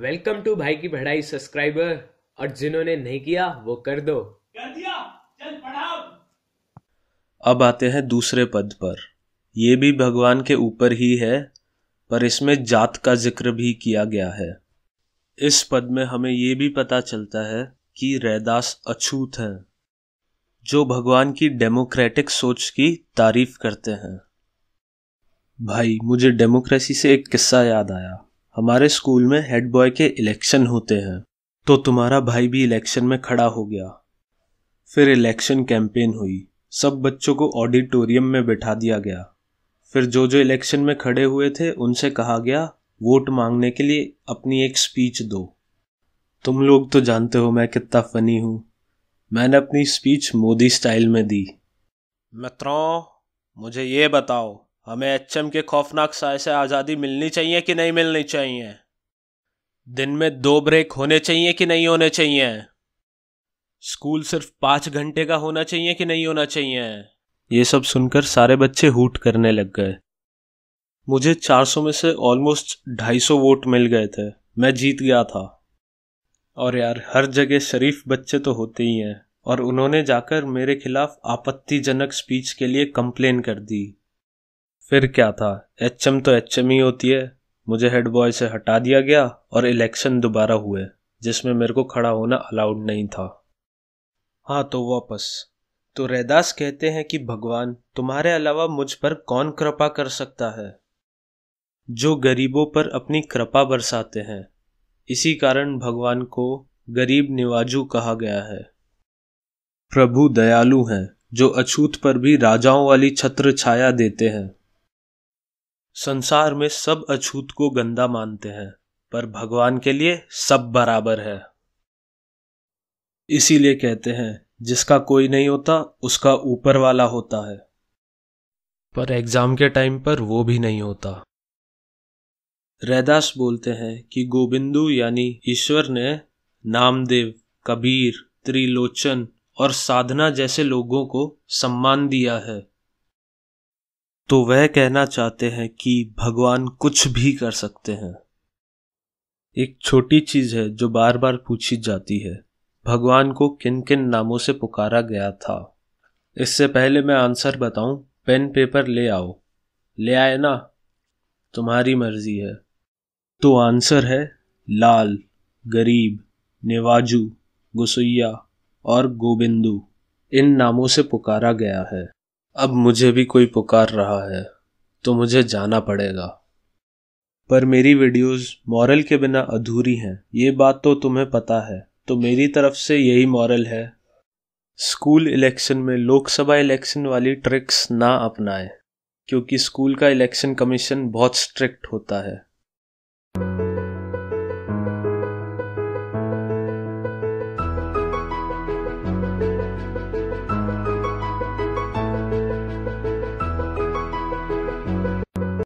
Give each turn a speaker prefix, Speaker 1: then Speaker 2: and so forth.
Speaker 1: welcome to भाई की पढ़ाई सब्सक्राइबर और जिन्होंने नहीं किया वो कर दो कर दिया चल पढ़ाओ अब आते हैं दूसरे पद पर ये भी भगवान के ऊपर ही है पर इसमें जात का जिक्र भी किया गया है इस पद में हमें ये भी पता चलता है कि रैदास अछूत हैं जो भगवान की डेमोक्रेटिक सोच की तारीफ करते हैं भाई मुझे डेमोक्रेसी से एक किस्सा याद आया हमारे स्कूल में हेड बॉय के इलेक्शन होते हैं तो तुम्हारा भाई भी इलेक्शन में खड़ा हो गया फिर इलेक्शन कैंपेन हुई सब बच्चों को ऑडिटोरियम में बैठा दिया गया फिर जो जो इलेक्शन में खड़े हुए थे उनसे कहा गया वोट मांगने के लिए अपनी एक स्पीच दो तुम लोग तो जानते हो मैं कितना फनी हूँ मैंने अपनी स्पीच मोदी स्टाइल में दी मित्रों मुझे ये बताओ हमें एच एम के खौफनाक साय से आज़ादी मिलनी चाहिए कि नहीं मिलनी चाहिए दिन में दो ब्रेक होने चाहिए कि नहीं होने चाहिए स्कूल सिर्फ पाँच घंटे का होना चाहिए कि नहीं होना चाहिए ये सब सुनकर सारे बच्चे हूट करने लग गए मुझे 400 में से ऑलमोस्ट 250 वोट मिल गए थे मैं जीत गया था और यार हर जगह शरीफ बच्चे तो होते ही हैं और उन्होंने जाकर मेरे खिलाफ आपत्तिजनक स्पीच के लिए कंप्लेन कर दी फिर क्या था एच HM तो HM ही होती है मुझे हेड बॉय से हटा दिया गया और इलेक्शन दोबारा हुए जिसमें मेरे को खड़ा होना अलाउड नहीं था हाँ तो वापस तो रैदास कहते हैं कि भगवान तुम्हारे अलावा मुझ पर कौन कृपा कर सकता है जो गरीबों पर अपनी कृपा बरसाते हैं इसी कारण भगवान को गरीब निवाजू कहा गया है प्रभु दयालु हैं जो अछूत पर भी राजाओं वाली छत्र छाया देते हैं संसार में सब अछूत को गंदा मानते हैं पर भगवान के लिए सब बराबर है इसीलिए कहते हैं जिसका कोई नहीं होता उसका ऊपर वाला होता है पर एग्जाम के टाइम पर वो भी नहीं होता रैदास बोलते हैं कि गोबिंदु यानी ईश्वर ने नामदेव कबीर त्रिलोचन और साधना जैसे लोगों को सम्मान दिया है तो वह कहना चाहते हैं कि भगवान कुछ भी कर सकते हैं एक छोटी चीज है जो बार बार पूछी जाती है भगवान को किन किन नामों से पुकारा गया था इससे पहले मैं आंसर बताऊं पेन पेपर ले आओ ले आए ना तुम्हारी मर्जी है तो आंसर है लाल गरीब नेवाजू गुसैया और गोबिंदू इन नामों से पुकारा गया है अब मुझे भी कोई पुकार रहा है तो मुझे जाना पड़ेगा पर मेरी वीडियोस मॉरल के बिना अधूरी हैं ये बात तो तुम्हें पता है तो मेरी तरफ से यही मॉरल है स्कूल इलेक्शन में लोकसभा इलेक्शन वाली ट्रिक्स ना अपनाएं क्योंकि स्कूल का इलेक्शन कमीशन बहुत स्ट्रिक्ट होता है